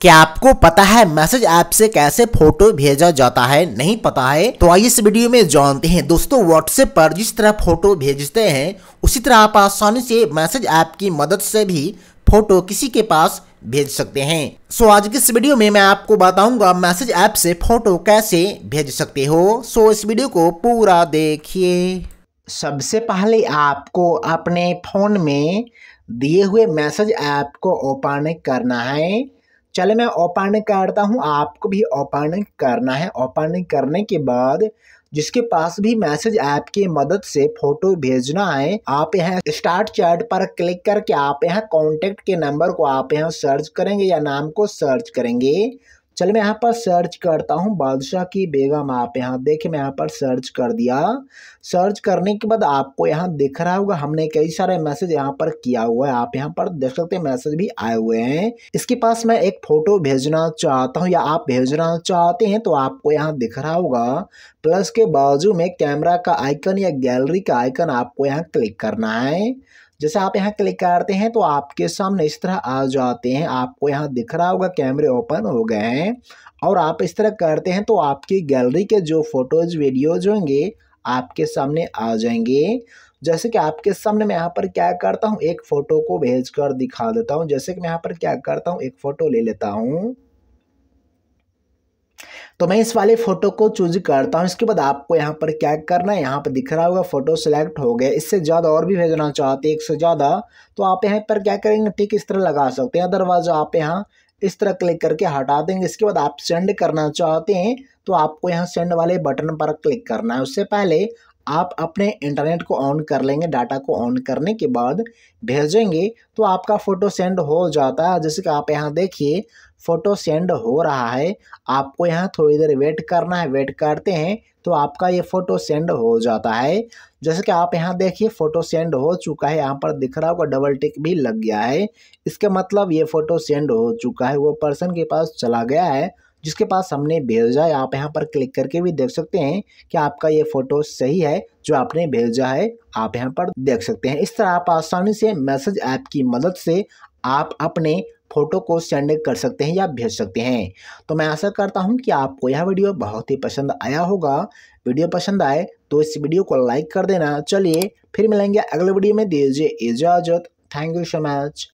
क्या आपको पता है मैसेज ऐप से कैसे फोटो भेजा जाता है नहीं पता है तो आइए इस वीडियो में जानते हैं दोस्तों व्हाट्सएप पर जिस तरह फोटो भेजते हैं उसी तरह आप आसानी से मैसेज ऐप की मदद से भी फोटो किसी के पास भेज सकते हैं सो आज के इस वीडियो में मैं आपको बताऊंगा मैसेज ऐप से फोटो कैसे भेज सकते हो सो इस वीडियो को पूरा देखिए सबसे पहले आपको अपने फ़ोन में दिए हुए मैसेज ऐप को ओपन करना है चले मैं ओपन करता हूँ आपको भी ओपन करना है ओपन करने के बाद जिसके पास भी मैसेज ऐप की मदद से फोटो भेजना है आप यहाँ स्टार्ट चैट पर क्लिक करके आप यहाँ कॉन्टेक्ट के नंबर को आप यहाँ सर्च करेंगे या नाम को सर्च करेंगे चल मैं यहाँ पर सर्च करता हूँ बादशाह की बेगम आप यहाँ देखिए मैं यहाँ पर सर्च कर दिया सर्च करने के बाद आपको यहाँ दिख रहा होगा हमने कई सारे मैसेज यहाँ पर किया हुआ है आप यहाँ पर देख सकते हैं मैसेज भी आए हुए हैं इसके पास मैं एक फ़ोटो भेजना चाहता हूँ या आप भेजना चाहते हैं तो आपको यहाँ दिख रहा होगा प्लस के बाजू में कैमरा का आइकन या गैलरी का आइकन आपको यहाँ क्लिक करना है जैसे आप यहाँ क्लिक करते हैं तो आपके सामने इस तरह आ जाते हैं आपको यहाँ दिख रहा होगा कैमरे ओपन हो गए हैं और आप इस तरह करते हैं तो आपकी गैलरी के जो फोटोज़ वीडियोज होंगे आपके सामने आ जाएंगे जैसे कि आपके सामने मैं यहाँ पर क्या करता हूँ एक फ़ोटो को भेज कर दिखा देता हूँ जैसे कि मैं यहाँ पर क्या करता हूँ एक फ़ोटो ले लेता हूँ तो मैं इस वाले फ़ोटो को चूज करता हूँ इसके बाद आपको यहाँ पर क्या करना है यहाँ पर दिख रहा होगा फ़ोटो सेलेक्ट हो गया इससे ज़्यादा और भी भेजना चाहते हैं एक से ज़्यादा तो आप यहाँ पर क्या करेंगे ठीक इस तरह लगा सकते हैं अदरवाइज आप यहाँ इस तरह क्लिक करके हटा देंगे इसके बाद आप सेंड करना चाहते हैं तो आपको यहाँ सेंड वाले बटन पर क्लिक करना है उससे पहले आप अपने इंटरनेट को ऑन कर लेंगे डाटा को ऑन करने के बाद भेजेंगे तो आपका फ़ोटो सेंड हो जाता है जैसे कि आप यहाँ देखिए फ़ोटो सेंड हो रहा है आपको यहाँ थोड़ी देर वेट करना है वेट करते हैं तो आपका ये फ़ोटो सेंड हो जाता है जैसे कि आप यहाँ देखिए फ़ोटो सेंड हो चुका है यहाँ पर दिख रहा होगा डबल टिक भी लग गया है इसके मतलब ये फ़ोटो सेंड हो चुका है वो पर्सन के पास चला गया है जिसके पास हमने भेजा है आप यहाँ पर क्लिक करके भी देख सकते हैं कि आपका ये फ़ोटो सही है जो आपने भेजा है आप यहाँ पर देख सकते हैं इस तरह आप आसानी से मैसेज ऐप की मदद से आप अपने फ़ोटो को सेंड कर सकते हैं या भेज सकते हैं तो मैं आशा करता हूं कि आपको यह वीडियो बहुत ही पसंद आया होगा वीडियो पसंद आए तो इस वीडियो को लाइक कर देना चलिए फिर मिलेंगे अगले वीडियो में दीजिए इजाज़त थैंक यू सो मच